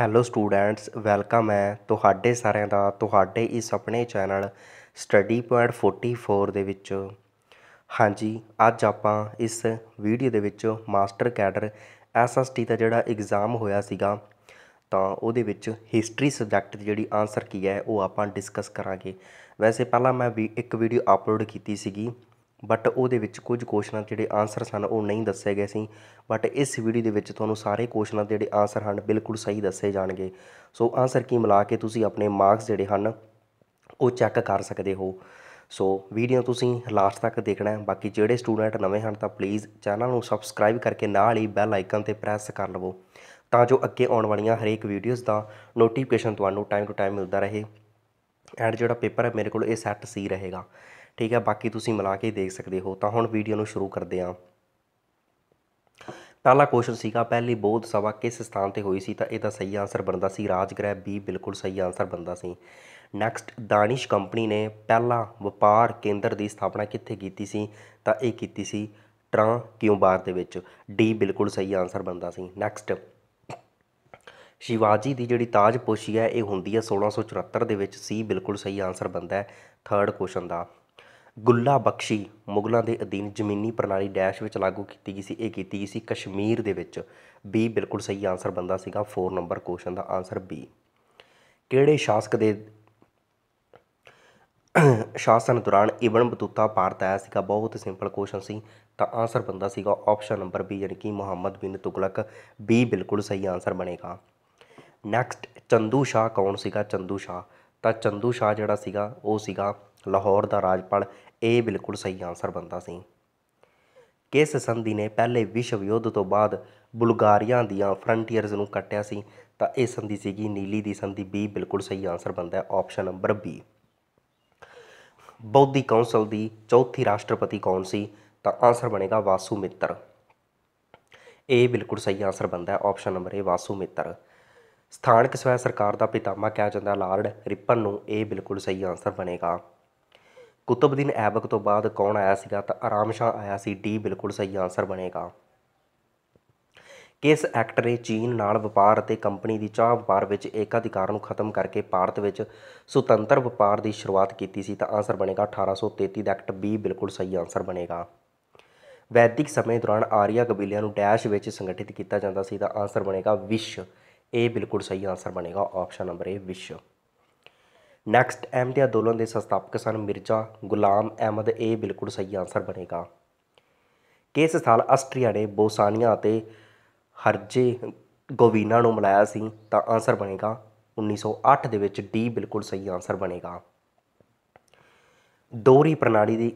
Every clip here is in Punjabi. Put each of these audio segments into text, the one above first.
ਹੈਲੋ ਸਟੂਡੈਂਟਸ ਵੈਲਕਮ ਹੈ ਤੁਹਾਡੇ ਸਾਰਿਆਂ ਦਾ ਤੁਹਾਡੇ ਇਸ ਆਪਣੇ ਚੈਨਲ ਸਟੱਡੀ ਪੁਆਇੰਟ 44 ਦੇ ਵਿੱਚ ਹਾਂਜੀ ਅੱਜ ਆਪਾਂ ਇਸ ਵੀਡੀਓ ਦੇ ਵਿੱਚ ਮਾਸਟਰ ਕੈਡਰ ਐਸਐਸਟੀ ਦਾ ਜਿਹੜਾ ਐਗਜ਼ਾਮ ਹੋਇਆ ਸੀਗਾ ਤਾਂ ਉਹਦੇ ਵਿੱਚ ਹਿਸਟਰੀ ਸਬਜੈਕਟ ਦੀ ਜਿਹੜੀ ਆਨਸਰ ਕੀ ਹੈ ਉਹ ਆਪਾਂ ਡਿਸਕਸ ਕਰਾਂਗੇ ਵੈਸੇ ਪਹਿਲਾਂ ਮੈਂ ਵੀ ਇੱਕ ਵੀਡੀਓ ਅਪਲੋਡ ਕੀਤੀ ਸੀਗੀ ਬਟ ਉਹਦੇ ਵਿੱਚ ਕੁਝ ਕੁਐਸਚਨਾਂ ਜਿਹੜੇ ਆਨਸਰ ਸਨ ਉਹ ਨਹੀਂ ਦੱਸੇ ਗਏ ਸੀ ਬਟ ਇਸ ਵੀਡੀਓ ਦੇ ਵਿੱਚ ਤੁਹਾਨੂੰ ਸਾਰੇ ਕੁਐਸਚਨਾਂ ਦੇ ਜਿਹੜੇ ਆਨਸਰ ਹਨ ਬਿਲਕੁਲ ਸਹੀ ਦੱਸੇ ਜਾਣਗੇ ਸੋ ਆਨਸਰ ਕੀ ਮਿਲਾ ਕੇ ਤੁਸੀਂ ਆਪਣੇ ਮਾਰਕਸ ਜਿਹੜੇ ਹਨ ਉਹ ਚੈੱਕ ਕਰ ਸਕਦੇ ਹੋ ਸੋ ਵੀਡੀਓ ਤੁਸੀਂ ਲਾਸਟ ਤੱਕ ਦੇਖਣਾ ਹੈ ਬਾਕੀ ਜਿਹੜੇ ਸਟੂਡੈਂਟ ਨਵੇਂ ਹਨ ਤਾਂ ਪਲੀਜ਼ ਚੈਨਲ ਨੂੰ ਸਬਸਕ੍ਰਾਈਬ ਕਰਕੇ ਨਾਲ ਹੀ ਬੈਲ ਆਈਕਨ ਤੇ ਪ੍ਰੈਸ ਕਰ ਲਵੋ ਤਾਂ ਜੋ ਅੱਗੇ ਆਉਣ ਵਾਲੀਆਂ ਹਰੇਕ ਵੀਡੀਓਜ਼ ਦਾ ਨੋਟੀਫਿਕੇਸ਼ਨ ਤੁਹਾਨੂੰ ਟਾਈਮ ਟੂ ਟਾਈਮ ਮਿਲਦਾ ਰਹੇ ਐਂਡ ਜਿਹੜਾ ਪੇਪਰ ਹੈ ਮੇਰੇ ਕੋਲ ਇਹ ਸੈੱਟ ਸੀ ਰਹੇਗਾ ਠੀਕ ਹੈ ਬਾਕੀ ਤੁਸੀਂ ਮਿਲਾ ਕੇ ਦੇਖ ਸਕਦੇ ਹੋ ਤਾਂ ਹੁਣ ਵੀਡੀਓ ਨੂੰ ਸ਼ੁਰੂ ਕਰਦੇ ਹਾਂ ਪਹਿਲਾ ਕੁਐਸਚਨ ਸੀਗਾ ਪਹਿਲੀ ਬੋਧ ਸਭਾ ਕਿਸ ਸਥਾਨ ਤੇ ਹੋਈ ਸੀ ਤਾਂ ਇਹਦਾ ਸਹੀ ਆਨਸਰ ਬਣਦਾ ਸੀ ਰਾਜਗ੍ਰਹਿ ਬੀ ਬਿਲਕੁਲ ਸਹੀ ਆਨਸਰ ਬਣਦਾ ਸੀ ਨੈਕਸਟ ਦਾਨਿਸ਼ ਕੰਪਨੀ ਨੇ ਪਹਿਲਾ ਵਪਾਰ ਕੇਂਦਰ ਦੀ ਸਥਾਪਨਾ ਕਿੱਥੇ ਕੀਤੀ ਸੀ ਤਾਂ ਇਹ ਕੀਤੀ ਸੀ ਟਰਾਂ ਕਿਉਂਬਾਰ ਦੇ ਵਿੱਚ ਡੀ ਬਿਲਕੁਲ ਸਹੀ ਆਨਸਰ ਬਣਦਾ ਸੀ ਨੈਕਸਟ ਸ਼ਿਵਾਜੀ ਦੀ ਜਿਹੜੀ ਤਾਜ ਪੋਸ਼ੀ ਹੈ ਇਹ ਹੁੰਦੀ ਹੈ 1674 ਦੇ ਵਿੱਚ ਸੀ ਬਿਲਕੁਲ ਸਹੀ ਆਨਸਰ ਬਣਦਾ ਹੈ ਥਰਡ ਕੁਐਸਚਨ ਦਾ ਗੁੱਲਾ ਬਖਸ਼ੀ ਮੁਗਲਾਂ ਦੇ ਅਧੀਨ ਜ਼ਮੀਨੀ ਪ੍ਰਣਾਲੀ ਡੈਸ਼ ਵਿੱਚ ਲਾਗੂ ਕੀਤੀ ਗਈ ਸੀ ਇਹ ਕੀਤੀ ਗਈ ਸੀ ਕਸ਼ਮੀਰ ਦੇ ਵਿੱਚ ਬੀ ਬਿਲਕੁਲ ਸਹੀ ਆਨਸਰ ਬੰਦਾ ਸੀਗਾ 4 ਨੰਬਰ ਕੁਐਸਚਨ ਦਾ ਆਨਸਰ ਬੀ ਕਿਹੜੇ ਸ਼ਾਸਕ ਦੇ ਸ਼ਾਸਨ ਦੌਰਾਨ ਇਬਨ ਬਤੂਤਾ ਭਾਰਤ ਆਇਆ ਸੀਗਾ ਬਹੁਤ ਸਿੰਪਲ ਕੁਐਸਚਨ ਸੀ ਤਾਂ ਆਨਸਰ ਬੰਦਾ ਸੀਗਾ ਆਪਸ਼ਨ ਨੰਬਰ ਬੀ ਯਾਨੀ ਕਿ ਮੁਹੰਮਦ ਬਿਨ ਤੁਗਲਕ ਬੀ ਬਿਲਕੁਲ ਸਹੀ ਆਨਸਰ ਬਣੇਗਾ ਨੈਕਸਟ ਚੰਦੂ ਸ਼ਾਹ ਕੌਣ ਸੀਗਾ ਚੰਦੂ ਸ਼ਾਹ ਤਾਂ ਚੰਦੂ ਸ਼ਾਹ ਜਿਹੜਾ ਸੀਗਾ ਉਹ ਸੀਗਾ ਲਾਹੌਰ ਦਾ ਰਾਜਪਾਲ ਇਹ ਬਿਲਕੁਲ ਸਹੀ ਆਨਸਰ ਬੰਦਾ ਸੀ ਕਿਸ ਸੰਧੀ ਨੇ ਪਹਿਲੇ ਵਿਸ਼ਵ ਯੁੱਧ ਤੋਂ ਬਾਅਦ ਬੁਲਗਾਰੀਆ ਦੀਆਂ ਫਰੰਟੀਅਰਸ ਨੂੰ ਕੱਟਿਆ ਸੀ ਤਾਂ ਇਹ ਸੰਧੀ ਸੀਗੀ ਨੀਲੀ ਦੀ ਸੰਧੀ ਬੀ ਬਿਲਕੁਲ ਸਹੀ ਆਨਸਰ ਬੰਦਾ ਹੈ ਆਪਸ਼ਨ ਨੰਬਰ ਬੀ ਬੌਧੀ ਕੌਂਸਲ ਦੀ ਚੌਥੀ ਰਾਸ਼ਟਰਪਤੀ ਕੌਣ ਸੀ ਤਾਂ ਆਨਸਰ ਬਣੇਗਾ ਵਾਸੂ ਮਿੱਤਰ ਇਹ ਬਿਲਕੁਲ ਸਹੀ ਆਨਸਰ ਬੰਦਾ ਹੈ ਆਪਸ਼ਨ ਨੰਬਰ ਏ ਵਾਸੂ ਮਿੱਤਰ ਸਥਾਨਕ ਸਵੈ ਸਰਕਾਰ ਦਾ ਪਿਤਾਮਾ ਕਿਹਾ ਜਾਂਦਾ ਲਾਰਡ ਰਿਪਨ ਨੂੰ ਇਹ ਬਿਲਕੁਲ ਸਹੀ ਆਨਸਰ ਬਣੇਗਾ ਕੁਤਬਦੀਨ ਐਬਕ ਤੋਂ ਬਾਅਦ ਕੌਣ ਆਇਆ ਸੀਗਾ ਤਾਂ ਆਰਾਮ ਸ਼ਾਹ ਆਇਆ ਸੀ ਡੀ ਬਿਲਕੁਲ ਸਹੀ ਆਨਸਰ ਬਣੇਗਾ ਕਿਸ ਐਕਟ ਨੇ ਚੀਨ ਨਾਲ ਵਪਾਰ ਅਤੇ ਕੰਪਨੀ ਦੀ ਚਾਹ ਵਪਾਰ ਵਿੱਚ ਏਕਾਧਿਕਾਰ ਨੂੰ ਖਤਮ ਕਰਕੇ ਭਾਰਤ ਵਿੱਚ ਸੁਤੰਤਰ ਵਪਾਰ ਦੀ ਸ਼ੁਰੂਆਤ ਕੀਤੀ ਸੀ ਤਾਂ ਆਨਸਰ ਬਣੇਗਾ 1833 ਦਾ ਐਕਟ ਬੀ ਬਿਲਕੁਲ ਸਹੀ ਆਨਸਰ ਬਣੇਗਾ ਵੈਦਿਕ ਸਮੇਂ ਦੌਰਾਨ ਆਰੀਆ ਕਬੀਲਿਆਂ ਨੂੰ ਡੈਸ਼ ਵਿੱਚ ਸੰਗਠਿਤ ਕੀਤਾ ਜਾਂਦਾ ਸੀ ਤਾਂ ਆਨਸਰ ਬਣੇਗਾ ਵਿਸ਼ ਇਹ ਬਿਲਕੁਲ ਸਹੀ ਆਨਸਰ ਬਣੇਗਾ ਆਪਸ਼ਨ ਨੰਬਰ ਏ ਵਿਸ਼ ਨੈਕਸਟ ਅਹਿਮਦੀ ਅੰਦੋਲਨ ਦੇ ਸੰਸਥਾਪਕ ਸਨ ਮਿਰਜ਼ਾ ਗੁਲਾਮ ਅਹਿਮਦ ਇਹ ਬਿਲਕੁਲ ਸਹੀ ਆਨਸਰ ਬਣੇਗਾ ਕਿਸ ਸਾਲ ਆਸਟਰੀਆ ਨੇ ਬੋਸਾਨੀਆ ਅਤੇ ਹਰਜੇ ਗੋਵੀਨਾ ਨੂੰ ਮਿਲਾਇਆ ਸੀ ਤਾਂ ਆਨਸਰ ਬਣੇਗਾ 1908 ਦੇ ਵਿੱਚ ਡੀ ਬਿਲਕੁਲ ਸਹੀ ਆਨਸਰ ਬਣੇਗਾ ਦੋਹਰੀ ਪ੍ਰਣਾਲੀ ਦੀ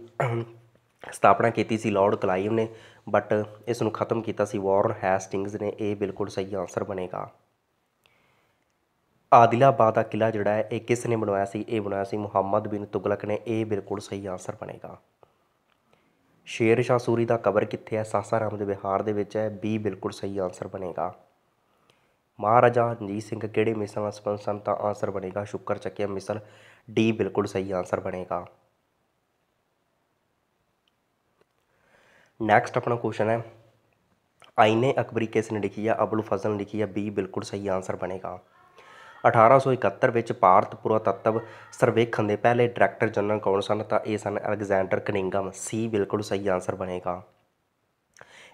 ਸਥਾਪਨਾ ਕੀਤੀ ਸੀ ਲਾਰਡ ਕਲਾਈਵ ਨੇ ਬਟ ਇਸ ਨੂੰ ਖਤਮ ਕੀਤਾ ਸੀ ਵਾਰਨ ਹੈਸਟਿੰਗਸ ਨੇ ਇਹ ਬਿਲਕੁਲ ਸਹੀ ਆਨਸਰ ਬਣੇਗਾ ਆਦਿਲਾਬਾਦ ਦਾ ਕਿਲਾ ਜਿਹੜਾ ਹੈ ਇਹ ਕਿਸ ਨੇ ਬਣਵਾਇਆ ਸੀ ਇਹ ਬਣਵਾਇਆ ਸੀ ਮੁਹੰਮਦ ਬਿਨ ਤੁਗਲਕ ਨੇ ਇਹ ਬਿਲਕੁਲ ਸਹੀ ਆਨਸਰ ਬਣੇਗਾ ਸ਼ੇਰ ਸ਼ਾਹ ਸੂਰੀ ਦਾ ਕਬਰ ਕਿੱਥੇ ਹੈ ਸਾਸਾਰਾਮ ਦੇ ਬਿਹਾਰ ਦੇ ਵਿੱਚ ਹੈ ਬੀ ਬਿਲਕੁਲ ਸਹੀ ਆਨਸਰ ਬਣੇਗਾ ਮਹਾਰਾਜਾ ਰਣਜੀਤ ਸਿੰਘ ਕਿਹੜੇ ਮਿਸ਼ਨ ਨਾਲ ਸੰਬੰਧ ਸਨ ਤਾਂ ਆਨਸਰ ਬਣੇਗਾ ਸ਼ੁਕਰ ਚੱਕਿਆ ਮਿਸ਼ਨ ਡੀ ਬਿਲਕੁਲ ਸਹੀ ਆਨਸਰ ਬਣੇਗਾ नेक्स्ट अपना क्वेश्चन है आईने अकबरी किसने लिखी है अबुल फजल ने लिखी है बी बिल्कुल सही आंसर बनेगा 1871 ਵਿੱਚ ਭਾਰਤ ਪੁਰਾਤੱਤਵ ਸਰਵੇਖਣ ਦੇ ਪਹਿਲੇ ਡਾਇਰੈਕਟਰ ਜਨਰਲ ਕੌਣ ਸਨ ਤਾਂ ਇਹ ਸਨ ਅਲੈਗਜ਼ੈਂਡਰ ਕਨਿੰਗਮ ਸੀ ਬਿਲਕੁਲ ਸਹੀ ਆਨਸਰ ਬਣੇਗਾ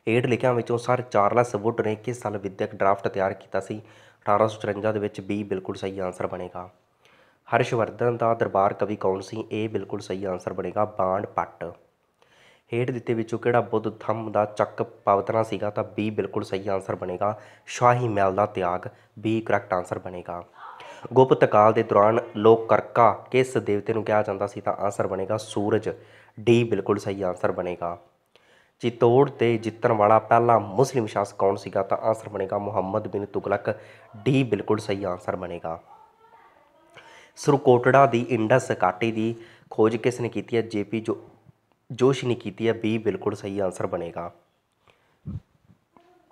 ਏਡ ਲਿਖਿਆਂ ਵਿੱਚੋਂ ਸਰ ਚਾਰਲਸ ਵੁੱਡ ਨੇ ਕਿਸ ਸਾਲ ਵਿਦਿਅਕ ਡਰਾਫਟ ਤਿਆਰ ਕੀਤਾ ਸੀ 1854 ਦੇ ਵਿੱਚ ਬੀ ਬਿਲਕੁਲ ਸਹੀ ਆਨਸਰ ਬਣੇਗਾ ਹਰਸ਼ਵਰਧਨ ਦਾ ਦਰਬਾਰ ਕਵੀ ਕੌਣ ਸੀ ਇਹ ਬਿਲਕੁਲ ਸਹੀ ਆਨਸਰ ਬਣੇਗਾ ਬਾਂਡ ਪੱਟ ਹੇਠ ਦਿੱਤੇ ਵਿੱਚੋਂ ਕਿਹੜਾ ਬੁੱਧ ਧੰਮ ਦਾ ਚੱਕ ਪਵਤਨਾ ਸੀਗਾ ਤਾਂ ਬੀ ਬਿਲਕੁਲ ਸਹੀ ਆਨਸਰ ਬਣੇਗਾ ਸ਼ਾਹੀ ਮਹਿਲ ਦਾ ਤਿਆਗ ਬੀ ਕਰੈਕਟ ਆਨਸਰ ਬਣੇਗਾ ਗੁਪਤ ਕਾਲ ਦੇ ਦੌਰਾਨ ਲੋਕ ਕਰਕਾ ਕਿਸ ਦੇਵਤੇ ਨੂੰ ਕਿਹਾ ਜਾਂਦਾ ਸੀ ਤਾਂ ਆਨਸਰ ਬਣੇਗਾ ਸੂਰਜ ਡੀ ਬਿਲਕੁਲ ਸਹੀ ਆਨਸਰ ਬਣੇਗਾ ਚਿਤੋੜ ਤੇ ਜਿੱਤਣ ਵਾਲਾ ਪਹਿਲਾ ਮੁਸਲਿਮ ਸ਼ਾਸਕ ਕੌਣ ਸੀਗਾ ਤਾਂ ਆਨਸਰ ਬਣੇਗਾ ਮੁਹੰਮਦ ਬਿਨ ਤੁਗਲਕ ਡੀ ਬਿਲਕੁਲ ਸਹੀ ਆਨਸਰ ਬਣੇਗਾ ਸਰਕੋਟੜਾ ਦੀ ਇੰਡਸ ਘਾਟੀ ਦੀ ਖੋਜ ਕਿਸ ਨੇ ਕੀਤੀ ਹੈ ਜੇਪੀ ਜੋ ਜੋਸ਼ ਨੇ ਕੀਤੀ ਹੈ ਬੀ ਬਿਲਕੁਲ ਸਹੀ ਆਨਸਰ ਬਣੇਗਾ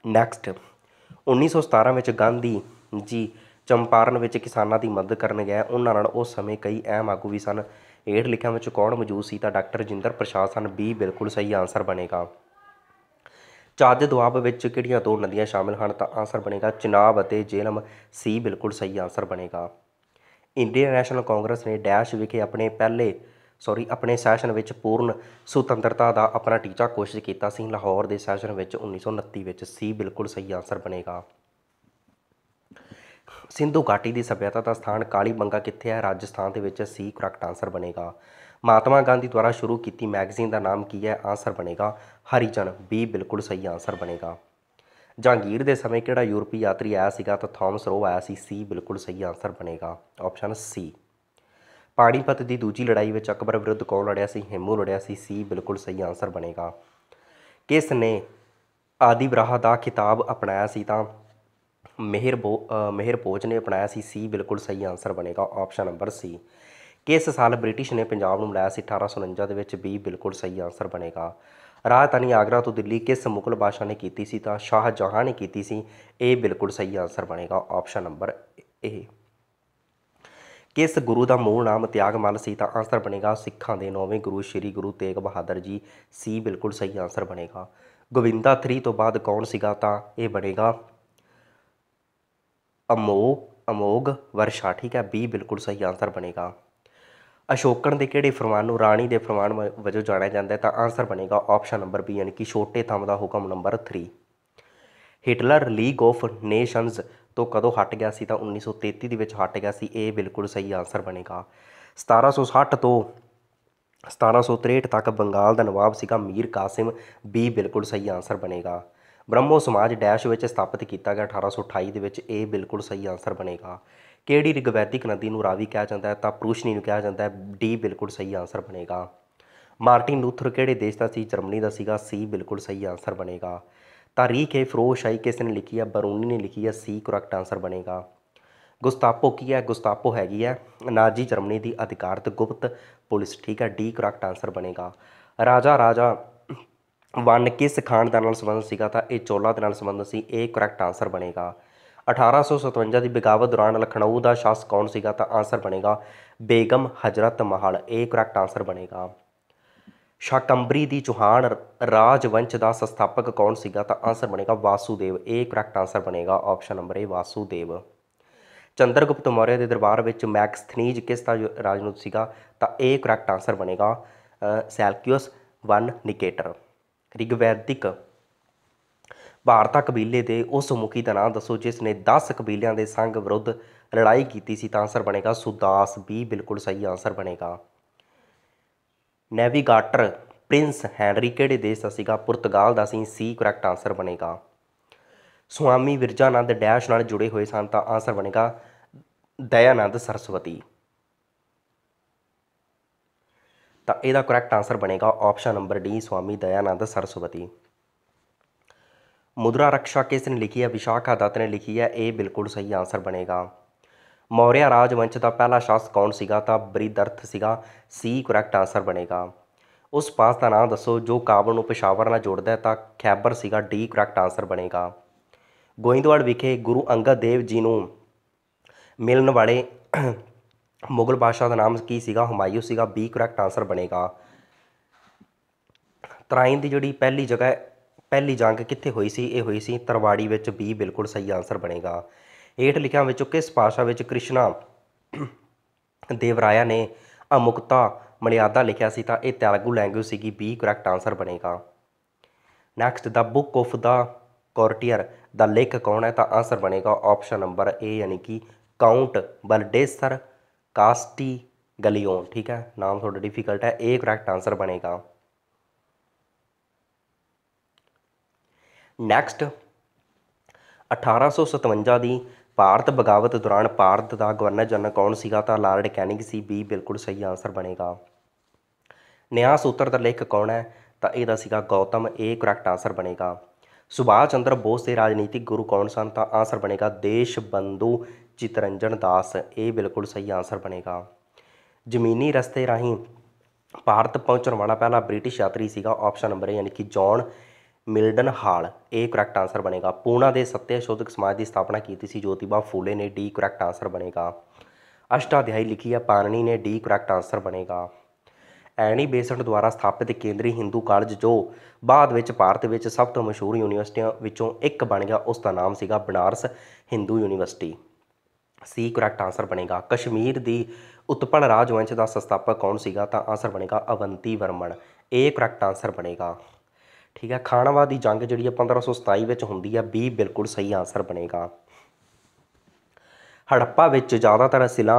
ਨੈਕਸਟ 1917 ਵਿੱਚ ਗਾਂਧੀ ਜੀ ਚੰਪਾਰਨ ਵਿੱਚ ਕਿਸਾਨਾਂ ਦੀ ਮਦਦ ਕਰਨ ਗਿਆ ਉਹਨਾਂ ਨਾਲ ਉਸ ਸਮੇਂ ਕਈ ਅਹਿਮ ਆਗੂ ਵੀ ਸਨ ਏਡ ਲਿਖਿਆਂ ਵਿੱਚ ਕੌਣ ਮੌਜੂਦ ਸੀ ਤਾਂ ਡਾਕਟਰ ਜਿੰਦਰ ਪ੍ਰਸ਼ਾਦ ਸਨ ਬੀ ਬਿਲਕੁਲ ਸਹੀ ਆਨਸਰ ਬਣੇਗਾ ਚਾਦ ਦੁਆਬ ਵਿੱਚ ਕਿਹੜੀਆਂ ਦੋ ਨਦੀਆਂ ਸ਼ਾਮਿਲ ਹਨ ਤਾਂ ਆਨਸਰ ਬਣੇਗਾ ਚਨਾਬ ਅਤੇ ਜੇਲਮ ਸੀ ਬਿਲਕੁਲ ਸਹੀ ਆਨਸਰ ਬਣੇਗਾ ਇੰਡੀਅਨ ਨੈਸ਼ਨਲ ਕਾਂਗਰਸ ਨੇ ਡੈਸ਼ ਵਿਖੇ ਆਪਣੇ ਪਹਿਲੇ ਸੌਰੀ ਆਪਣੇ ਸੈਸ਼ਨ ਵਿੱਚ ਪੂਰਨ ਸੁਤੰਤਰਤਾ ਦਾ ਆਪਣਾ ਟੀਚਾ ਕੋਸ਼ਿਸ਼ ਕੀਤਾ ਸੀ ਲਾਹੌਰ ਦੇ ਸੈਸ਼ਨ ਵਿੱਚ 1929 ਵਿੱਚ ਸੀ ਬਿਲਕੁਲ ਸਹੀ ਆਨਸਰ ਬਣੇਗਾ ਸਿੰਧੂ ਘਾਟੀ ਦੀ ਸਭਿਅਤਾ ਦਾ ਸਥਾਨ ਕਾਲੀ ਬੰਗਾ ਕਿੱਥੇ ਹੈ ਰਾਜਸਥਾਨ ਦੇ ਵਿੱਚ ਸੀ ਕਰੈਕਟ ਆਨਸਰ ਬਣੇਗਾ ਮਹਾਤਮਾ ਗਾਂਧੀ ਦੁਆਰਾ ਸ਼ੁਰੂ ਕੀਤੀ ਮੈਗਜ਼ੀਨ ਦਾ ਨਾਮ ਕੀ ਹੈ ਆਨਸਰ ਬਣੇਗਾ ਹਰੀਜਨ ਬੀ ਬਿਲਕੁਲ ਸਹੀ ਆਨਸਰ ਬਣੇਗਾ ਜਹਾਂਗੀਰ ਦੇ ਸਮੇਂ ਕਿਹੜਾ ਯੂਰਪੀ ਯਾਤਰੀ ਆਇਆ ਸੀਗਾ ਤਾਂ ਥਾਮਸ ਰੋ ਆਇਆ ਸੀ ਸੀ ਬਿਲਕੁਲ ਸਹੀ ਆਨਸਰ ਬਣੇਗਾ ਆਪਸ਼ਨ ਸੀ ਪਾਣੀਪਤ ਦੀ ਦੂਜੀ ਲੜਾਈ ਵਿੱਚ ਅਕਬਰ ਵਿਰੁੱਧ ਕੌਣ ਲੜਿਆ ਸੀ ਹਿੰਮੂ ਲੜਿਆ ਸੀ ਸੀ ਬਿਲਕੁਲ ਸਹੀ ਆਨਸਰ ਬਣੇਗਾ ਕਿਸ ਨੇ ਆਦੀ ਬਰਾਹਾ ਦਾ ਖਿਤਾਬ ਅਪਣਾਇਆ ਸੀ ਤਾਂ ਮਿਹਰ ਮਿਹਰ ਪੋਚ ਨੇ ਅਪਣਾਇਆ ਸੀ ਸੀ ਬਿਲਕੁਲ ਸਹੀ ਆਨਸਰ ਬਣੇਗਾ ਆਪਸ਼ਨ ਨੰਬਰ ਸੀ ਕਿਸ ਸਾਲ ਬ੍ਰਿਟਿਸ਼ ਨੇ ਪੰਜਾਬ ਨੂੰ ਮਿਲਾਇਆ ਸੀ 1849 ਦੇ ਵਿੱਚ ਬੀ ਬਿਲਕੁਲ ਸਹੀ ਆਨਸਰ ਬਣੇਗਾ ਰਾਜਧਾਨੀ ਆਗਰਾ ਤੋਂ ਦਿੱਲੀ ਕਿਸ ਮੁਗਲ ਬਾਦਸ਼ਾਹ ਨੇ ਕੀਤੀ ਸੀ ਤਾਂ ਸ਼ਾਹ ਜਹਾਂ ਨੇ ਕੀਤੀ ਸੀ ਇਹ ਬਿਲਕੁਲ ਸਹੀ ਆਨਸਰ ਬਣੇਗਾ ਆਪਸ਼ਨ ਨੰਬਰ ਇਹ ਕਿਸ ਗੁਰੂ ਦਾ ਮੂਲ ਨਾਮ ਤਿਆਗਮਲ ਸੀ ਤਾਂ ਆਨਸਰ ਬਣੇਗਾ ਸਿੱਖਾਂ ਦੇ ਨੌਵੇਂ ਗੁਰੂ ਸ੍ਰੀ ਗੁਰੂ ਤੇਗ ਬਹਾਦਰ ਜੀ ਸੀ ਬਿਲਕੁਲ ਸਹੀ ਆਨਸਰ ਬਣੇਗਾ ਗੋਵਿੰਦਾ 3 ਤੋਂ ਬਾਅਦ ਕੌਣ ਸੀਗਾ ਤਾਂ ਇਹ ਬਣੇਗਾ ਅਮੋ ਅਮੋਗ ਵਰਸ਼ਾ ਠੀਕ ਹੈ ਬੀ ਬਿਲਕੁਲ ਸਹੀ ਆਨਸਰ ਬਣੇਗਾ ਅਸ਼ੋਕਣ ਦੇ ਕਿਹੜੇ ਫਰਮਾਨ ਨੂੰ ਰਾਣੀ ਦੇ ਫਰਮਾਨ ਵਜੋਂ ਜਾਣਿਆ ਜਾਂਦਾ ਹੈ ਤਾਂ ਆਨਸਰ ਬਣੇਗਾ ਆਪਸ਼ਨ ਨੰਬਰ ਬੀ ਯਾਨੀ ਕਿ ਛੋਟੇ ਥੰਮ ਦਾ ਹੁਕਮ number 3 Hitler League of Nations ਤੋਂ ਕਦੋਂ ਹਟ ਗਿਆ ਸੀ ਤਾਂ 1933 ਦੇ ਵਿੱਚ ਹਟ ਗਿਆ ਸੀ ਇਹ ਬਿਲਕੁਲ ਸਹੀ ਆਨਸਰ ਬਣੇਗਾ 1760 ਤੋਂ 1763 ਤੱਕ ਬੰਗਾਲ ਦਾ ਨਵਾਬ ਸੀਗਾ ਮੀਰ ਕਾਸਿਮ ਬੀ ਬਿਲਕੁਲ ਸਹੀ ਆਨਸਰ ਬਣੇਗਾ ਬ੍ਰਹਮੋ ਸਮਾਜ ਡੈਸ਼ ਵਿੱਚ ਸਥਾਪਿਤ ਕੀਤਾ ਗਿਆ 1828 ਦੇ ਵਿੱਚ ਇਹ ਬਿਲਕੁਲ ਸਹੀ ਆਨਸਰ ਬਣੇਗਾ ਕਿਹੜੀ ਰਿਗਵੈਦਿਕ ਨਦੀ ਨੂੰ ਰਾਵੀ ਕਿਹਾ ਜਾਂਦਾ ਹੈ ਤਾਂ ਪ੍ਰੂਸ਼ਨੀ ਨੂੰ ਕਿਹਾ ਜਾਂਦਾ ਹੈ ਡੀ ਬਿਲਕੁਲ ਸਹੀ ਆਨਸਰ ਬਣੇਗਾ ਮਾਰਟਿਨ ਲੂਥਰ ਕਿਹੜੇ ਦੇਸ਼ ਦਾ ਸੀ ਜਰਮਨੀ ਦਾ ਸੀਗਾ ਸੀ ਬਿਲਕੁਲ ਸਹੀ ਆਨਸਰ ਬਣੇਗਾ ਤਾਰੀਖ ਹੈ ਫਰੋਸ਼ਾਈ ਕਿਸ ਨੇ ਲਿਖੀ ਹੈ ਬਰੂਨੀ ਨੇ ਲਿਖੀ ਹੈ ਸੀ ਕਰੈਕਟ ਆਨਸਰ ਬਣੇਗਾ ਗੁਸਤਾਪੋ ਕੀ ਹੈ ਗੁਸਤਾਪੋ ਹੈਗੀ ਹੈ ਨਾਜੀ ਜਰਮਨੀ ਦੀ ਅਧਿਕਾਰਤ ਗੁਪਤ ਪੁਲਿਸ ਠੀਕ ਹੈ ਡੀ ਕਰੈਕਟ ਆਨਸਰ ਬਣੇਗਾ ਰਾਜਾ ਰਾਜਾ ਵਨ ਕਿਸ ਖਾਨਦਾਨ ਨਾਲ ਸੰਬੰਧਿਤ ਸੀਗਾ ਤਾਂ ਇਹ ਚੋਲਾ ਦੇ ਨਾਲ ਸੰਬੰਧਿਤ ਸੀ ਇਹ ਕਰੈਕਟ ਆਨਸਰ ਬਣੇਗਾ 1857 ਦੀ ਬਗਾਵਤ ਦੌਰਾਨ ਲਖਨਊ ਦਾ ਸ਼ਾਸਕ ਕੌਣ ਸੀਗਾ ਤਾਂ ਆਨਸਰ ਬਣੇਗਾ ਬੇਗਮ ਹਜ਼ਰਤ ਮਹਲ ਇਹ ਕਰੈਕਟ ਆਨਸਰ ਬਣੇਗਾ ਸ਼ਾਕੰਬਰੀ ਦੀ ਚੋਹਾਨ ਰਾਜਵੰਸ਼ ਦਾ ਸੰਸਥਾਪਕ ਕੌਣ ਸੀਗਾ ਤਾਂ ਆਨਸਰ ਬਣੇਗਾ ਵਾਸੂਦੇਵ ਇਹ ਕਰੈਕਟ ਆਨਸਰ ਬਣੇਗਾ option number A Vasudev Chandragupta Maurya ਦੇ ਦਰਬਾਰ ਵਿੱਚ ਮੈਕਸਥਨੀਜ ਕਿਸ ਦਾ ਰਾਜਨੂਤ ਸੀਗਾ ਤਾਂ ਇਹ ਕਰੈਕਟ ਆਨਸਰ ਬਣੇਗਾ ਸੈਲਕਿਊਸ 1 ਨਿਕੇਟਰ ਰਿਗਵੈਦਿਕ ਭਾਰਤਾ ਕਬੀਲੇ ਦੇ ਉਸ ਮੁਖੀ ਦਾ ਨਾਮ ਦੱਸੋ ਜਿਸ ਨੇ 10 ਕਬੀਲਿਆਂ ਦੇ ਸੰਗ ਵਿਰੁੱਧ ਲੜਾਈ ਕੀਤੀ ਸੀ ਤਾਂ ਆਨਸਰ ਬਣੇਗਾ ਸੁਦਾਸ ਵੀ ਬਿਲਕੁਲ ਸਹੀ ਆਨਸਰ ਬਣੇਗਾ ਨੈਵੀਗੇਟਰ ਪ੍ਰਿੰਸ ਹੈਨਰੀ ਕਿਹੜੇ ਦੇਸ਼ ਦਾ ਸੀਗਾ ਪੁਰਤਗਾਲ ਦਾ ਸੀ ਸੀ ਕਰੈਕਟ ਆਨਸਰ ਬਣੇਗਾ ਸੁਆਮੀ ਵਿਰਜਾਨੰਦ ਡੈਸ਼ ਨਾਲ ਜੁੜੇ ਹੋਏ ਸਨ ਤਾਂ ਆਨਸਰ ਬਣੇਗਾ ਦਇਆਨੰਦ ਸਰਸਵਤੀ ਤਾਂ ਇਹਦਾ ਕਰੈਕਟ ਆਨਸਰ ਬਣੇਗਾ option number D Swami Dayanand Saraswati ਮੁਦਰਾ ਰਕਸ਼ਾ ਕਿਸ ਨੇ ਲਿਖੀ ਹੈ ਵਿਸ਼ਾਖਾ ਦਾਤ ਨੇ ਲਿਖੀ ਹੈ ਇਹ ਬਿਲਕੁਲ ਸਹੀ ਆਨਸਰ ਬਣੇਗਾ ਮੌਰੀਆ ਰਾਜਵੰਸ਼ ਦਾ ਪਹਿਲਾ ਸ਼ਾਸਕ ਕੌਣ ਸੀਗਾ ਤਾਂ ਬ੍ਰਿਦਰਥ ਸੀਗਾ ਸੀ ਕਰੈਕਟ ਆਨਸਰ ਬਣੇਗਾ ਉਸ ਪਾਸ ਦਾ ਨਾਮ ਦੱਸੋ ਜੋ ਕਾਬਲ ਨੂੰ ਪਸ਼ਾਵਰ ਨਾਲ ਜੋੜਦਾ ਹੈ ਤਾਂ ਖੈਬਰ ਸੀਗਾ ਡੀ ਕਰੈਕਟ ਆਨਸਰ ਬਣੇਗਾ ਗੋਇੰਦਵਾਲ ਵਿਖੇ ਗੁਰੂ ਅੰਗਦ ਦੇਵ ਜੀ ਨੂੰ ਮਿਲਣ ਵਾਲੇ ਮੁਗਲ ਬਾਦਸ਼ਾਹ ਦਾ ਨਾਮ ਕੀ ਸੀਗਾ ਹਮਾਇੂ ਸੀਗਾ ਬੀ ਕਰੈਕਟ ਆਨਸਰ ਬਣੇਗਾ ਤਰਾਇਨ ਦੀ ਜਿਹੜੀ ਪਹਿਲੀ ਜਗ੍ਹਾ ਪਹਿਲੀ ਜੰਗ ਕਿੱਥੇ ਹੋਈ ਸੀ ਇਹ ਹੋਈ ਸੀ ਤਰਵਾੜੀ ਵਿੱਚ ਬੀ ਬਿਲਕੁਲ ਸਹੀ ਆਨਸਰ ਬਣੇਗਾ 8 ਲਿਖਿਆ ਵਿੱਚੋਂ ਕਿਸ ਪਾਸ਼ਾ ਵਿੱਚ ਕ੍ਰਿਸ਼ਨਾ ਦੇਵਰਾਇਆ ਨੇ ਅਮੁਕਤਾ ਮਲਿਆਦਾ ਲਿਖਿਆ ਸੀ ਤਾਂ ਇਹ ਤੇਲਗੂ ਲੈਂਗੁਏਜ ਸੀਗੀ ਬੀ ਕਰੈਕਟ ਆਨਸਰ ਬਣੇਗਾ next the book of the courtier ਦਾ ਲੇਖਕ ਕੌਣ ਹੈ ਤਾਂ ਆਨਸਰ ਬਣੇਗਾ ਆਪਸ਼ਨ ਨੰਬਰ ਏ ਯਾਨੀ ਕਿ ਕਾਉਂਟ ਬਲਡੇਸਰ ਕਾਸਟੀ ਗਲੀਓਨ ਠੀਕ ਹੈ ਨਾਮ ਥੋੜਾ ਡਿਫਿਕਲਟ ਹੈ ਇਹ ਕਰੈਕਟ ਆਨਸਰ ਬਣੇਗਾ ਨੈਕਸਟ 1857 ਦੀ ਭਾਰਤ ਬਗਾਵਤ ਦੌਰਾਨ ਭਾਰਤ ਦਾ ਗਵਰਨਰ ਜਨਰਲ ਕੌਣ ਸੀਗਾ ਤਾਂ ਲਾਰਡ ਕੈਨਿੰਗ ਸੀ ਬੀ ਬਿਲਕੁਲ ਸਹੀ ਆਨਸਰ ਬਣੇਗਾ ਨਿਆਂ ਸੂਤਰ ਦਾ ਲੇਖਕ ਕੌਣ ਹੈ ਤਾਂ ਇਹਦਾ ਸੀਗਾ ਗੌਤਮ ਇਹ ਕਰੈਕਟ ਆਨਸਰ ਬਣੇਗਾ ਸੁਭਾਸ਼ ਚੰਦਰ ਬੋਸ ਦੇ ਰਾਜਨੀਤਿਕ ਗੁਰੂ ਕੌਣ ਸਨ ਤਾਂ ਆਨਸਰ ਬਣੇਗਾ ਦੇਸ਼ ਬੰਦੂ ਚਿਤਰੰਜਨ ਦਾਸ ਇਹ ਬਿਲਕੁਲ ਸਹੀ ਆਨਸਰ ਬਣੇਗਾ ਜ਼ਮੀਨੀ ਰਸਤੇ ਰਾਹੀਂ ਭਾਰਤ ਪਹੁੰਚਣ ਵਾਲਾ ਪਹਿਲਾ ਬ੍ਰਿਟਿਸ਼ ਯਾਤਰੀ ਸੀਗਾ ਆਪਸ਼ਨ ਨੰਬਰ ਏ ਯਾਨੀ ਕਿ ਜੌਨ ਮਿਲਡਨ ਹਾਲ ਇਹ ਕਰੈਕਟ ਆਨਸਰ ਬਣੇਗਾ ਪੂਨਾ ਦੇ ਸੱਤਿਆ ਸ਼ੋਧਕ ਸਮਾਜ ਦੀ ਸਥਾਪਨਾ ਕੀਤੀ ਸੀ ਜੋਤੀਬਾ ਫੂਲੇ ਨੇ ਡੀ ਕਰੈਕਟ ਆਨਸਰ ਬਣੇਗਾ ਅਸ਼ਟਾਧਿਆਈ ਲਿਖੀ ਹੈ ਪਾਨਣੀ ਨੇ ਡੀ ਕਰੈਕਟ ਆਨਸਰ ਬਣੇਗਾ ਐਣੀ ਬੇਸੈਂਟ ਦੁਆਰਾ ਸਥਾਪਿਤ ਕੇਂਦਰੀ ਹਿੰਦੂ ਕਾਲਜ ਜੋ ਬਾਅਦ ਵਿੱਚ ਭਾਰਤ ਵਿੱਚ ਸਭ ਤੋਂ ਮਸ਼ਹੂਰ ਯੂਨੀਵਰਸਿਟੀਆਂ ਵਿੱਚੋਂ ਇੱਕ ਬਣ ਗਿਆ ਉਸ ਦਾ ਨਾਮ ਸੀਗਾ ਬਨਾਰਸ ਹਿੰਦੂ ਯੂਨੀਵਰਸਿਟੀ ਸੀ ਕਰੈਕਟ ਆਨਸਰ ਬਣੇਗਾ ਕਸ਼ਮੀਰ ਦੀ ਉਤਪਲ ਰਾਜਵੰਸ਼ ਦਾ ਸਥਾਪਕ ਕੌਣ ਸੀਗਾ ਤਾਂ ਆਨਸਰ ਬਣੇਗਾ ਅਵੰਤੀ ਵਰਮਨ ਇਹ ਕਰੈਕਟ ਆਨਸਰ ਬਣੇਗਾ ਠੀਕ ਹੈ ਖਾਨਵਾ ਦੀ ਜੰਗ ਜਿਹੜੀ ਹੈ 1527 ਵਿੱਚ ਹੁੰਦੀ ਹੈ ਬੀ ਬਿਲਕੁਲ ਸਹੀ ਆਨਸਰ ਬਣੇਗਾ ਹੜੱਪਾ ਵਿੱਚ ਜ਼ਿਆਦਾਤਰ ਸਿਲਾ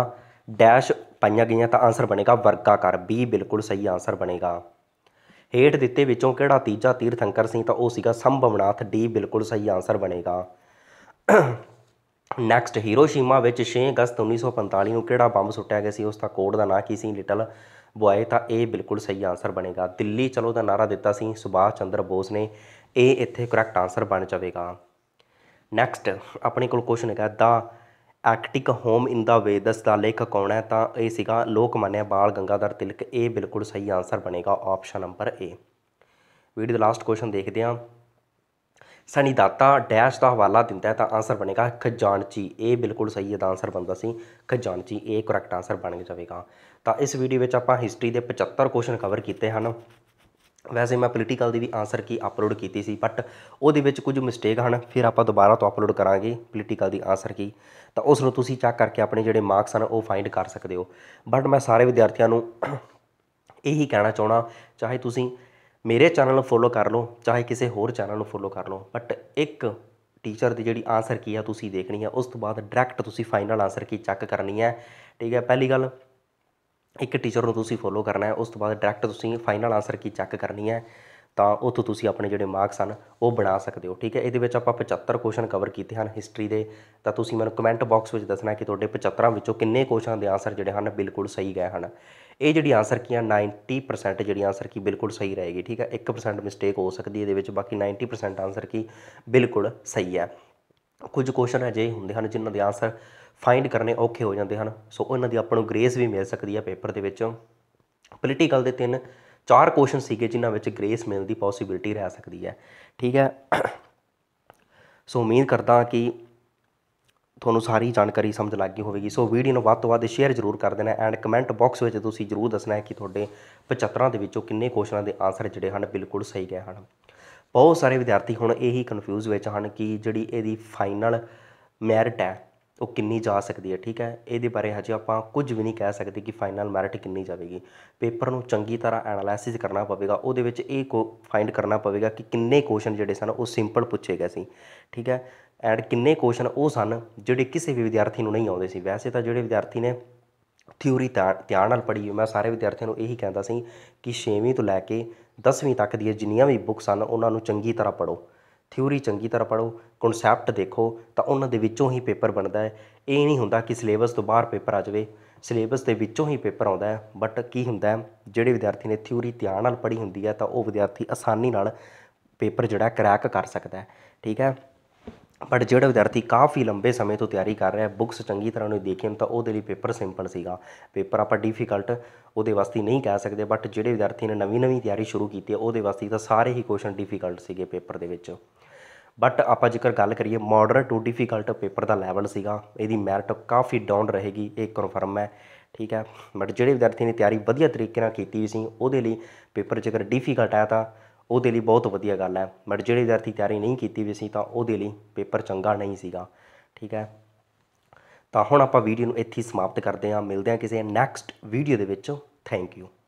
ਡੈਸ਼ ਪਾਈਆਂ ਗਈਆਂ ਤਾਂ ਆਨਸਰ ਬਣੇਗਾ ਵਰਗਾਕਾਰ ਬੀ ਬਿਲਕੁਲ ਸਹੀ ਆਨਸਰ ਬਣੇਗਾ ਹੇਠ ਦਿੱਤੇ ਵਿੱਚੋਂ ਕਿਹੜਾ ਤੀਜਾ ਤੀਰਥੰਕਰ ਸੀ ਤਾਂ ਉਹ ਸੀਗਾ ਸੰਭਵਨਾਥ ਡੀ ਬਿਲਕੁਲ ਸਹੀ ਆਨਸਰ ਬਣੇਗਾ ਨੈਕਸਟ ਹੀਰੋਸ਼ੀਮਾ ਵਿੱਚ 6 ਅਗਸਤ 1945 ਨੂੰ ਕਿਹੜਾ ਬੰਬ ਸੁੱਟਿਆ ਗਿਆ ਸੀ ਉਸ ਦਾ ਕੋਡ ਦਾ ਨਾਂ ਕੀ ਸੀ ਲਿਟਲ ਬੁਆਏ ਤਾਂ ਇਹ ਬਿਲਕੁਲ ਸਹੀ ਆਨਸਰ ਬਣੇਗਾ ਦਿੱਲੀ ਚਲੋ ਦਾ ਨਾਰਾ ਦਿੱਤਾ ਸੀ ਸੁਭਾਸ਼ ਚੰਦਰ ਬੋਸ ਨੇ ਇਹ ਇੱਥੇ ਕਰੈਕਟ ਆਨਸਰ ਬਣ ਜਾਵੇਗਾ ਨੈਕਸਟ ਆਪਣੇ ਕੋਲ ਕੁਐਸਚਨ ਹੈਗਾ ਦਾ ਐਕਟਿਕ ਹੋਮ ਇਨ ਦਾ ਵੇਦਸ ਦਾ ਲੇਖ ਕੌਣ ਹੈ ਤਾਂ ਇਹ ਸੀਗਾ ਲੋਕਮਾਨਿਆ ਬਾਲ ਗੰਗਾਧਰ ਤਿਲਕ ਇਹ ਬਿਲਕੁਲ ਸਹੀ ਆਨਸਰ ਬਣੇਗਾ ਆਪਸ਼ਨ ਨੰਬਰ ਏ ਵੀਡੀਓ ਦਾ ਲਾਸਟ ਕੁਐਸਚਨ ਦੇਖਦੇ ਹਾਂ ਸਨੀਦਾਤਾ ਡੈਸ਼ ਦਾ ਹਵਾਲਾ ਦਿੰਦਾ ਹੈ ਤਾਂ ਆਨਸਰ ਬਣੇਗਾ ਖਜ਼ਾਨਚੀ ਇਹ ਬਿਲਕੁਲ ਸਹੀ ਹੈ ਦਾ ਆਨਸਰ ਬਣਦਾ ਸੀ ਖਜ਼ਾਨਚੀ ਇਹ ਕਰੈਕਟ ਆਨਸਰ ਬਣ ਕੇ ਜਾਵੇਗਾ ਤਾਂ ਇਸ ਵੀਡੀਓ ਵਿੱਚ ਆਪਾਂ ਹਿਸਟਰੀ ਦੇ 75 ਕੁਐਸਚਨ ਕਵਰ ਕੀਤੇ ਹਨ ਵੈਸੇ ਮੈਂ ਪੋਲੀਟੀਕਲ ਦੀ ਵੀ ਆਨਸਰ ਕੀ ਅਪਲੋਡ ਕੀਤੀ ਸੀ ਬਟ ਉਹਦੇ ਵਿੱਚ ਕੁਝ ਮਿਸਟੇਕ ਹਨ ਫਿਰ ਆਪਾਂ ਦੁਬਾਰਾ ਤੋਂ ਅਪਲੋਡ ਕਰਾਂਗੇ ਪੋਲੀਟੀਕਲ ਦੀ ਆਨਸਰ ਕੀ ਤਾਂ ਉਸ ਨੂੰ ਤੁਸੀਂ ਚੈੱਕ ਕਰਕੇ ਆਪਣੇ ਜਿਹੜੇ ਮਾਰਕਸ ਹਨ ਉਹ ਫਾਈਂਡ ਕਰ ਸਕਦੇ ਹੋ ਬਟ ਮੈਂ ਸਾਰੇ ਵਿਦਿਆਰਥੀਆਂ ਨੂੰ ਇਹੀ ਕਹਿਣਾ ਚਾਹਣਾ ਚਾਹੇ ਤੁਸੀਂ ਮੇਰੇ ਚੈਨਲ ਨੂੰ ਫੋਲੋ ਕਰ ਲਓ ਚਾਹੇ ਕਿਸੇ ਹੋਰ ਚੈਨਲ ਨੂੰ ਫੋਲੋ ਕਰ ਲਓ ਬਟ ਇੱਕ ਟੀਚਰ ਦੀ ਜਿਹੜੀ ਆਨਸਰ ਕੀ ਆ ਤੁਸੀਂ ਦੇਖਣੀ ਆ ਉਸ ਤੋਂ ਬਾਅਦ ਡਾਇਰੈਕਟ ਤੁਸੀਂ ਫਾਈਨਲ ਆਨਸਰ ਕੀ ਚੈੱਕ ਕਰਨੀ ਹੈ ਠੀਕ ਹੈ ਪਹਿਲੀ ਗੱਲ ਇੱਕ ਟੀਚਰ ਨੂੰ ਤੁਸੀਂ ਫੋਲੋ ਕਰਨਾ ਹੈ ਉਸ ਤੋਂ ਬਾਅਦ ਡਾਇਰੈਕਟ ਤੁਸੀਂ ਫਾਈਨਲ ਆਨਸਰ ਕੀ ਚੈੱਕ ਕਰਨੀ ਹੈ ਤਾਂ ਉੱਥੋਂ ਤੁਸੀਂ ਆਪਣੇ ਜਿਹੜੇ ਮਾਰਕਸ ਹਨ ਉਹ ਬਣਾ ਸਕਦੇ ਹੋ ਠੀਕ ਹੈ ਇਹਦੇ ਵਿੱਚ ਆਪਾਂ 75 ਕੁਐਸਚਨ ਕਵਰ ਕੀਤੇ ਹਨ ਹਿਸਟਰੀ ਦੇ ਤਾਂ ਤੁਸੀਂ ਮੈਨੂੰ ਕਮੈਂਟ ਬਾਕਸ ਵਿੱਚ ਦੱਸਣਾ ਕਿ ਤੁਹਾਡੇ 75 ਵਿੱਚੋਂ ਕਿੰਨੇ ਕੁਐਸਚਨ ਦੇ ਆਨਸਰ ਜਿਹੜੇ ਹਨ ਬਿਲਕੁਲ ਸਹੀ ਗਏ ਹਨ ਇਹ ਜਿਹੜੀ ਆਨਸਰ ਕੀ ਹੈ 90% ਜਿਹੜੀ ਆਨਸਰ ਕੀ ਬਿਲਕੁਲ ਸਹੀ ਰਹੇਗੀ ਠੀਕ ਹੈ 1% ਮਿਸਟੇਕ ਹੋ ਸਕਦੀ ਹੈ ਇਹਦੇ ਵਿੱਚ ਬਾਕੀ 90% ਆਨਸਰ ਕੀ ਬਿਲਕੁਲ ਸਹੀ ਹੈ ਕੁਝ ਕੁਐਸਚਨ ਅਜੇ ਹੁੰਦੇ ਹਨ ਜਿਨ੍ਹਾਂ ਦੇ ਆਨਸਰ ਫਾਈਂਡ ਕਰਨੇ ਔਖੇ ਹੋ ਜਾਂਦੇ ਹਨ ਸੋ ਉਹਨਾਂ ਦੀ ਆਪਾਂ ਨੂੰ ਗ੍ਰੇਸ ਵੀ ਮਿਲ ਸਕਦੀ ਹੈ ਪੇਪਰ ਦੇ ਵਿੱਚ ਪੋਲੀਟੀਕਲ ਦੇ ਤਿੰਨ ਚਾਰ ਕੁਐਸਚਨ ਸੀਗੇ ਜਿਨ੍ਹਾਂ ਵਿੱਚ ਗ੍ਰੇਸ ਮਿਲਣ ਦੀ ਪੋਸਿਬਿਲਿਟੀ ਰਹਿ ਸਕਦੀ ਹੈ ਠੀਕ ਹੈ ਸੋ ਉਮੀਦ ਕਰਦਾ ਕਿ ਤੁਹਾਨੂੰ ਸਾਰੀ ਜਾਣਕਾਰੀ ਸਮਝ ਲੱਗ ਗਈ ਹੋਵੇਗੀ ਸੋ ਵੀਡੀਓ ਨੂੰ ਵੱਧ ਤੋਂ ਵੱਧ ਸ਼ੇਅਰ ਜ਼ਰੂਰ ਕਰ ਦੇਣਾ ਐਂਡ ਕਮੈਂਟ ਬਾਕਸ ਵਿੱਚ ਤੁਸੀਂ ਜ਼ਰੂਰ ਦੱਸਣਾ ਹੈ ਕਿ ਤੁਹਾਡੇ 75 ਦੇ ਵਿੱਚੋਂ ਕਿੰਨੇ ਕੁਐਸਚਨਾਂ ਦੇ ਆਨਸਰ ਜਿਹੜੇ ਹਨ ਬਿਲਕੁਲ ਸਹੀ ਗਏ ਹਨ ਬਹੁਤ ਸਾਰੇ ਵਿਦਿਆਰਥੀ ਹੁਣ ਇਹੀ ਕਨਫਿਊਜ਼ ਵਿੱਚ ਹਨ ਕਿ ਜਿਹੜੀ ਇਹਦੀ ਫਾਈਨਲ ਮੈਰਿਟ ਹੈ ਉਹ ਕਿੰਨੀ ਜਾ ਸਕਦੀ ਹੈ ਠੀਕ ਹੈ ਇਹਦੇ ਬਾਰੇ ਹਜੇ ਆਪਾਂ ਕੁਝ ਵੀ ਨਹੀਂ ਕਹਿ ਸਕਦੇ ਕਿ ਫਾਈਨਲ ਮੈਰਿਟ ਕਿੰਨੀ ਜਾਵੇਗੀ ਪੇਪਰ ਨੂੰ ਚੰਗੀ ਤਰ੍ਹਾਂ ਐਨਾਲਿਸਿਸ ਕਰਨਾ ਪਵੇਗਾ ਉਹਦੇ ਵਿੱਚ ਇਹ ਕੋ ਫਾਈਂਡ ਕਰਨਾ ਪਵੇਗਾ ਕਿ ਕਿੰਨੇ ਕੁਐਸਚਨ ਜਿਹੜੇ ਸਨ ਉਹ ਸਿੰਪਲ ਪੁੱਛੇ ਗਏ ਸੀ ਠੀਕ ਹੈ ਐਂਡ ਕਿੰਨੇ ਕੁਐਸਚਨ ਉਹ ਸਨ ਜਿਹੜੇ ਕਿਸੇ ਵੀ ਵਿਦਿਆਰਥੀ ਨੂੰ ਨਹੀਂ ਆਉਂਦੇ ਸੀ ਵੈਸੇ ਤਾਂ ਜਿਹੜੇ ਵਿਦਿਆਰਥੀ ਨੇ ਥਿਊਰੀ ਧਿਆਨ ਨਾਲ ਪੜ੍ਹੀ ਮੈਂ ਸਾਰੇ ਵਿਦਿਆਰਥੀਆਂ ਨੂੰ ਇਹੀ ਕਹਿੰਦਾ ਸੀ ਕਿ 6ਵੀਂ ਤੋਂ ਲੈ ਕੇ 10ਵੀਂ ਤੱਕ ਦੀਆਂ ਜਿੰਨੀਆਂ ਵੀ ਬੁੱਕਸ ਹਨ ਉਹਨਾਂ ਨੂੰ ਚੰਗੀ ਤਰ੍ਹਾਂ ਪੜ੍ਹੋ ਥਿਊਰੀ ਚੰਗੀ ਤਰ੍ਹਾਂ ਪੜੋ ਕਨਸੈਪਟ ਦੇਖੋ ਤਾਂ ਉਹਨਾਂ ਦੇ ਵਿੱਚੋਂ ਹੀ ਪੇਪਰ ਬਣਦਾ ਹੈ ਇਹ ਨਹੀਂ ਹੁੰਦਾ ਕਿ ਸਿਲੇਬਸ ਤੋਂ ਬਾਹਰ ਪੇਪਰ ਆ ਜਾਵੇ ਸਿਲੇਬਸ ਦੇ ਵਿੱਚੋਂ ਹੀ ਪੇਪਰ ਆਉਂਦਾ ਹੈ ਬਟ ਕੀ ਹੁੰਦਾ ਹੈ ਜਿਹੜੇ ਵਿਦਿਆਰਥੀ ਨੇ ਥਿਊਰੀ ਧਿਆਨ ਨਾਲ ਪੜ੍ਹੀ ਹੁੰਦੀ ਹੈ ਤਾਂ ਉਹ ਵਿਦਿਆਰਥੀ ਆਸਾਨੀ ਨਾਲ ਪੇਪਰ ਜਿਹੜਾ ਕਰੈਕ ਕਰ ਸਕਦਾ ਹੈ ਠੀਕ ਹੈ ਬਟ ਜਿਹੜਾ ਵਿਦਿਆਰਥੀ ਕਾਫੀ ਲੰਬੇ ਸਮੇਂ ਤੋਂ ਤਿਆਰੀ ਕਰ ਰਿਹਾ ਹੈ ਬੁੱਕਸ ਚੰਗੀ ਤਰ੍ਹਾਂ ਨੂੰ ਦੇਖੀਆਂ ਤਾਂ ਉਹਦੇ ਲਈ ਪੇਪਰ ਸਿੰਪਲ ਸੀਗਾ ਪੇਪਰ ਆਪਾਂ ਡਿਫਿਕਲਟ ਉਹਦੇ ਵਾਸਤੇ ਨਹੀਂ ਕਹਿ ਸਕਦੇ ਬਟ ਜਿਹੜੇ ਵਿਦਿਆਰਥੀ ਨੇ ਨਵੀਂ ਨਵੀਂ ਤਿਆਰੀ ਸ਼ੁਰੂ ਕੀਤੀ ਹੈ ਉਹਦੇ ਵਾਸਤੇ ਤਾਂ ਸਾਰੇ ਹੀ ਕੁਐਸਚਨ ਡਿਫਿਕਲਟ ਸੀਗੇ ਪੇਪਰ ਦੇ ਵਿੱਚ ਬਟ ਆਪਾਂ ਜੇਕਰ ਗੱਲ ਕਰੀਏ ਮਾਡਰਨ ਟੂ ਡਿਫਿਕਲਟ ਪੇਪਰ ਦਾ ਲੈਵਲ ਸੀਗਾ ਇਹਦੀ ਮੈਰਿਟ ਕਾਫੀ ਡਾਊਨ ਰਹੇਗੀ ਇਹ ਕਨਫਰਮ ਹੈ ਠੀਕ ਹੈ ਬਟ ਜਿਹੜੇ ਵਿਦਿਆਰਥੀ ਨੇ ਤਿਆਰੀ ਵਧੀਆ ਤਰੀਕੇ ਨਾਲ ਕੀਤੀ ਵੀ ਸੀ ਉਹਦੇ ਲਈ ਪੇਪਰ ਜੇਕਰ ਡਿਫਿਕਲਟ ਆਇਆ ਤਾਂ ਉਹਦੇ ਲਈ ਬਹੁਤ ਵਧੀਆ ਗੱਲ ਹੈ ਬਟ ਜਿਹੜੇ ਵਿਦਿਆਰਥੀ ਤਿਆਰੀ ਨਹੀਂ ਕੀਤੀ ਵੀ ਸੀ ਤਾਂ ਉਹਦੇ ਲਈ ਪੇਪਰ ਚੰਗਾ ਨਹੀਂ ਸੀਗਾ ਠੀਕ ਹੈ ਤਾਂ ਹੁਣ ਆਪਾਂ ਵੀਡੀਓ ਨੂੰ ਇੱਥੇ ਸਮਾਪਤ ਕਰਦੇ ਹਾਂ ਮਿਲਦੇ ਹਾਂ ਕਿਸੇ ਨੈਕਸਟ ਵੀਡੀਓ ਦੇ ਵਿੱਚ ਥੈਂਕ ਯੂ